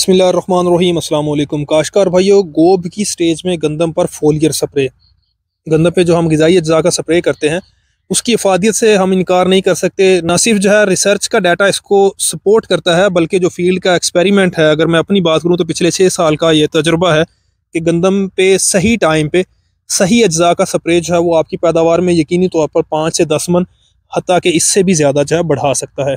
बसमीम अल्लाम काशकार भाइयों गोब की स्टेज में गंदम पर फोलियर स्प्रे गंदम पे जो हम गजाई अज्जा का स्प्रे करते हैं उसकी अफादियत से हम इनकार नहीं कर सकते ना सिर्फ जो है रिसर्च का डाटा इसको सपोर्ट करता है बल्कि जो फील्ड का एक्सपेरिमेंट है अगर मैं अपनी बात करूँ तो पिछले छः साल का ये तजर्बा है कि गंदम पे सही टाइम पे सही अज्जा का स्प्रे जो है वो आपकी पैदावार में यकीनी तौर पर पाँच से दस मन हती कि इससे भी ज़्यादा जो है बढ़ा सकता है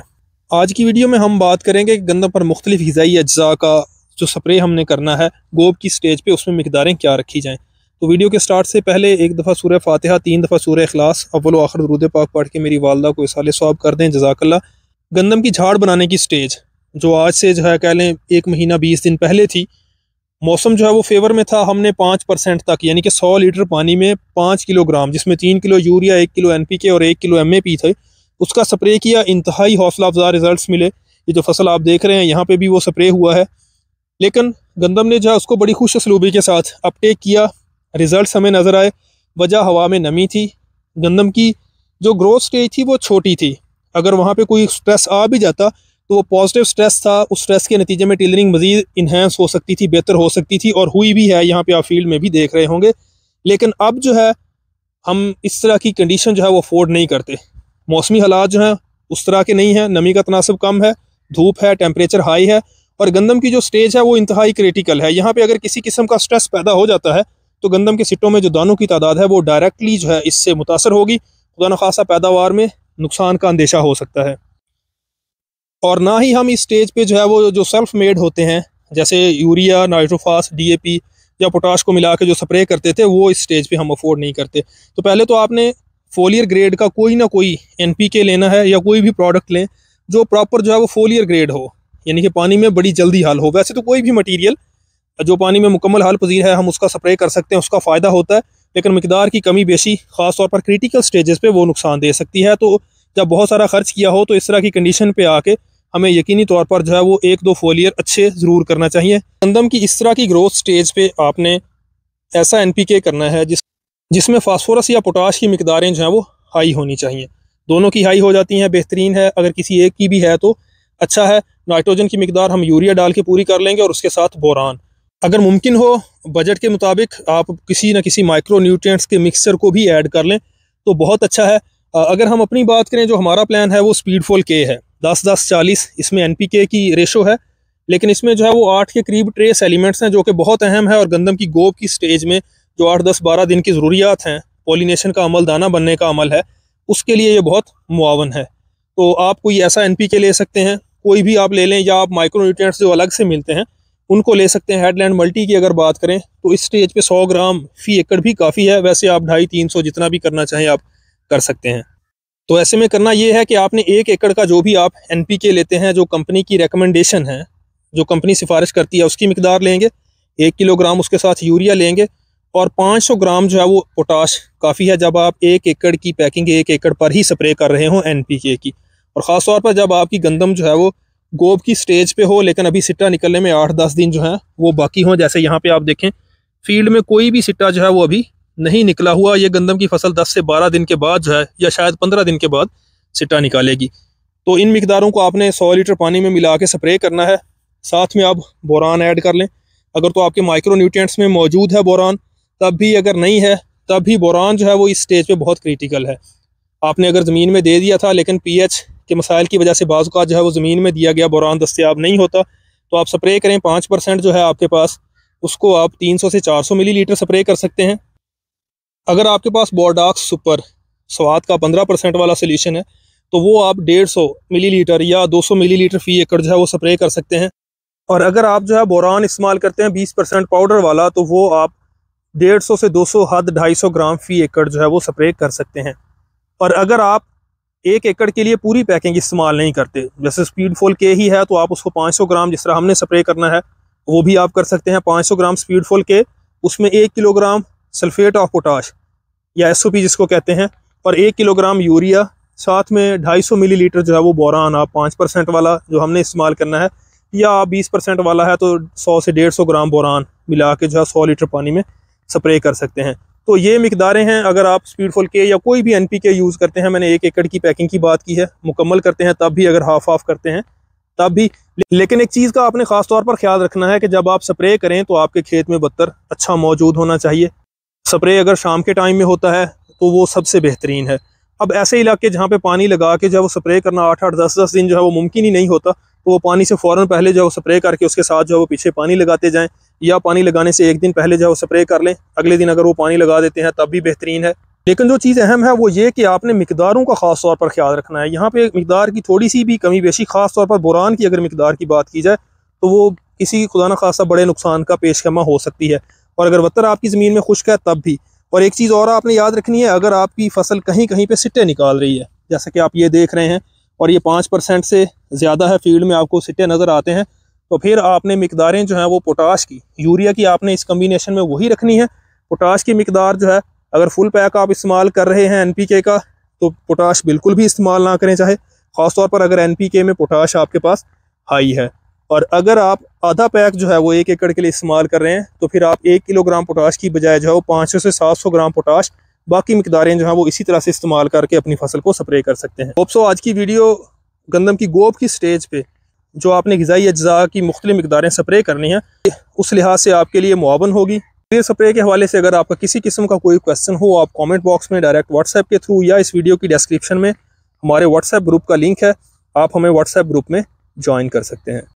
आज की वीडियो में हम बात करेंगे गंदम पर मुख्तलिफ गज़ाई अज्जा का जो स्प्रे हमने करना है गोब की स्टेज पे उसमें मकदारें क्या रखी जाएँ तो वीडियो के स्टार्ट से पहले एक दफ़ा सूर्य फातहा तीन दफ़ा सूर्य अखलास अव्वल आखिर रूद पाक पढ़ के मेरी वालदा को इसाले स्वाब कर दें जजाकल्ला गंदम की झाड़ बनाने की स्टेज जो आज से जो है कह लें एक महीना बीस दिन पहले थी मौसम जो है वो फेवर में था हमने पाँच परसेंट तक यानी कि सौ लीटर पानी में पाँच किलोग्राम जिसमें तीन किलो यूरिया एक किलो एन पी के और एक किलो एम ए पी थे उसका स्प्रे किया इंतहाई हौसला अफजा रिज़ल्ट मिले ये जो फसल आप देख रहे हैं यहाँ पर भी वो स्प्रे हुआ है लेकिन गंदम ने जो है उसको बड़ी खुश असलूबी के साथ अपटेक किया रिज़ल्ट हमें नज़र आए वजह हवा में नमी थी गंदम की जो ग्रोथ स्टेज थी वो छोटी थी अगर वहाँ पे कोई स्ट्रेस आ भी जाता तो वो पॉजिटिव स्ट्रेस था उस स्ट्रेस के नतीजे में टेलरिंग मज़ीद इन्हेंस हो सकती थी बेहतर हो सकती थी और हुई भी है यहाँ पे आप फील्ड में भी देख रहे होंगे लेकिन अब जो है हम इस तरह की कंडीशन जो है वो अफोर्ड नहीं करते मौसमी हालात जो हैं उस तरह के नहीं हैं नमी का तनासब कम है धूप है टेम्परेचर हाई है और गंदम की जो स्टेज है वो इंतहाई क्रिटिकल है यहाँ पे अगर किसी किस्म का स्ट्रेस पैदा हो जाता है तो गंदम के सिटों में जो दानों की तादाद है वो डायरेक्टली जो है इससे मुतासर होगी खुदा न खासा पैदावार में नुकसान का अंदेशा हो सकता है और ना ही हम इस स्टेज पे जो है वो जो सेल्फ मेड होते हैं जैसे यूरिया नाइट्रोफास पी या पोटाश को मिला के जो स्प्रे करते थे वो इस स्टेज पर हम अफोर्ड नहीं करते तो पहले तो आपने फोलियर ग्रेड का कोई ना कोई एन लेना है या कोई भी प्रोडक्ट लें जो प्रॉपर जो है वो फोलियर ग्रेड हो यानी कि पानी में बड़ी जल्दी हाल हो वैसे तो कोई भी मटेरियल जो पानी में मुकम्मल हाल पजीर है हम उसका स्प्रे कर सकते हैं उसका फ़ायदा होता है लेकिन मकदार की कमी बेशी खास तौर पर क्रिटिकल स्टेजेस पे वो नुकसान दे सकती है तो जब बहुत सारा खर्च किया हो तो इस तरह की कंडीशन पे आके हमें यकीनी तौर पर जो है वो एक दो फोलियर अच्छे ज़रूर करना चाहिए गंदम की इस तरह की ग्रोथ स्टेज पे आपने ऐसा एनपीके करना है जिस जिसमें फास्फोरस या पोटाश की मकदारें जो हैं वो हाई होनी चाहिए दोनों की हाई हो जाती हैं बेहतरीन है अगर किसी एक की भी है तो अच्छा है नाइट्रोजन की मकदार हम यूरिया डाल के पूरी कर लेंगे और उसके साथ बोरान अगर मुमकिन हो बजट के मुताबिक आप किसी न किसी माइक्रो न्यूट्रिएंट्स के मिक्सचर को भी ऐड कर लें तो बहुत अच्छा है अगर हम अपनी बात करें जो हमारा प्लान है वो स्पीडफुल के है दस दस चालीस इसमें एन पी के की रेशो है लेकिन इसमें जो है वो आठ के करीब ट्रेस एलिमेंट्स हैं जो कि बहुत अहम है और गंदम की गोब की स्टेज में जो आठ दस बारह दिन की ज़रूरियात हैं पोलिनेशन का अमल दाना बनने का अमल है उसके लिए ये बहुत मुआवन है तो आप कोई ऐसा एन पी के ले सकते हैं कोई भी आप ले लें या आप माइक्रोन्यूट्रिएंट्स जो अलग से मिलते हैं उनको ले सकते हैं हेडलैंड मल्टी की अगर बात करें तो इस स्टेज पे 100 ग्राम फ़ी एकड़ भी काफ़ी है वैसे आप ढाई तीन सौ जितना भी करना चाहें आप कर सकते हैं तो ऐसे में करना ये है कि आपने एक एकड़ का जो भी आप एन पी के लेते हैं जो कंपनी की रिकमेंडेशन है जो कंपनी सिफारिश करती है उसकी मकदार लेंगे एक किलोग्राम उसके साथ यूरिया लेंगे और 500 ग्राम जो है वो पोटाश काफ़ी है जब आप एक एकड़ की पैकिंग एक एकड़ पर ही स्प्रे कर रहे हो एनपीके की और ख़ास तौर पर जब आपकी गंदम जो है वो गोब की स्टेज पे हो लेकिन अभी सिट्टा निकलने में आठ दस दिन जो है वो बाकी हों जैसे यहाँ पे आप देखें फील्ड में कोई भी सिट्टा जो है वो अभी नहीं निकला हुआ ये गंदम की फसल दस से बारह दिन के बाद जो है या शायद पंद्रह दिन के बाद सिट्टा निकालेगी तो इन मकदारों को आपने सौ लीटर पानी में मिला के स्प्रे करना है साथ में आप बोरान ऐड कर लें अगर तो आपके माइक्रो न्यूट्रिएंट्स में मौजूद है बोरान तब भी अगर नहीं है तब भी बोरान जो है वो इस स्टेज पे बहुत क्रिटिकल है आपने अगर ज़मीन में दे दिया था लेकिन पीएच के मसाइल की वजह से बाज़ जो है वो ज़मीन में दिया गया बोरान दस्तियाब नहीं होता तो आप स्प्रे करें पाँच परसेंट जो है आपके पास उसको आप तीन सौ से चार सौ मिली लीटर स्प्रे कर सकते हैं अगर आपके पास बोर्डाक्स सुपर स्वाद का पंद्रह परसेंट वाला सोल्यूशन है तो वो आप डेढ़ सौ मिली लीटर या दो सौ मिली लीटर फ़ी एकड़ जो है वो स्प्रे कर सकते हैं और अगर आप जो है बोरान इस्तेमाल करते हैं बीस परसेंट पाउडर वाला तो वो आप डेढ़ सौ से दो सौ हद ढाई सौ ग्राम फी एकड़ जो है वो स्प्रे कर सकते हैं और अगर आप एक एकड़ के लिए पूरी पैकिंग इस्तेमाल नहीं करते जैसे स्पीड फॉल के ही है तो आप उसको पाँच सौ ग्राम जिस तरह हमने स्प्रे करना है वो भी आप कर सकते हैं पाँच सौ ग्राम स्पीड फॉल के उसमें एक किलोग्राम सल्फेट ऑफ पोटाश या एस जिसको कहते हैं और एक किलोग्राम यूरिया साथ में ढाई मिली लीटर जो है वो बोरान आप पाँच परसेंट वाला जो हमने इस्तेमाल करना है या बीस परसेंट वाला है तो सौ से डेढ़ सौ ग्राम बोरान मिला के जो है सौ लीटर पानी में स्प्रे कर सकते हैं तो ये मकदारें हैं अगर आप स्पीडफुल के या कोई भी एन पी के यूज़ करते हैं मैंने एक एकड़ की पैकिंग की बात की है मुकम्मल करते हैं तब भी अगर हाफ हाफ करते हैं तब भी लेकिन एक चीज़ का आपने ख़ास तौर पर ख्याल रखना है कि जब आप स्प्रे करें तो आपके खेत में बदतर अच्छा मौजूद होना चाहिए स्प्रे अगर शाम के टाइम में होता है तो वो सबसे बेहतरीन है अब ऐसे इलाके जहाँ पे पानी लगा के जो वो स्प्रे करना आठ आठ दस दस दिन जो है वो मुमकिन ही नहीं होता तो वो पानी से फ़ौरन पहले जो है वो स्प्रे करके उसके साथ जो है वो पीछे पानी लगाते जाएँ या पानी लगाने से एक दिन पहले जो स्प्रे कर लें अगले दिन अगर वो पानी लगा देते हैं तब भी बेहतरीन है लेकिन जो चीज़ अहम है वो ये कि आपने मकदारों का खास तौर पर ख्याल रखना है यहाँ पे मकदार की थोड़ी सी भी कमी बेशी खास तौर पर बुरान की अगर मकदार की बात की जाए तो वो किसी खुदा न खासा बड़े नुकसान का पेशकमा हो सकती है और अगर वत्तर आपकी ज़मीन में खुश्क है तब भी और एक चीज़ और आपने याद रखनी है अगर आपकी फसल कहीं कहीं पर सिट्टे निकाल रही है जैसा कि आप ये देख रहे हैं और ये पाँच परसेंट से ज़्यादा है फील्ड में आपको सिट्टे नज़र आते हैं तो फिर आपने मकदारें जो हैं वो पोटाश की यूरिया की आपने इस कम्बिनेशन में वही रखनी है पोटाश की मकदार जो है अगर फुल पैक आप इस्तेमाल कर रहे हैं एनपीके का तो पोटाश बिल्कुल भी इस्तेमाल ना करें चाहे ख़ासतौर पर अगर एनपीके में पोटाश आपके पास हाई है और अगर आप आधा पैक जो है वो एक एकड़ के लिए इस्तेमाल कर रहे हैं तो फिर आप एक किलोग्राम पोटाश की बजाय जो है वो पाँच से सात सौ ग्राम पोटाश बाकी मकदारें जो हैं वो इसी तरह से इस्तेमाल करके अपनी फसल को स्प्रे कर सकते हैं ओप्सो आज की वीडियो गंदम की गोब की स्टेज पर जो आपने गज़ाई अज्जा की मुख्तलि मकदारें स्प्रे करनी है उस लिहाज से आपके लिए मुआवन होगी ये स्प्रे के हवाले से अगर आपका किसी किस्म का कोई क्वेश्चन हो आप कमेंट बॉक्स में डायरेक्ट व्हाट्सएप के थ्रू या इस वीडियो की डिस्क्रिप्शन में हमारे व्हाट्सएप ग्रुप का लिंक है आप हमें व्हाट्सएप ग्रुप में ज्वाइन कर सकते हैं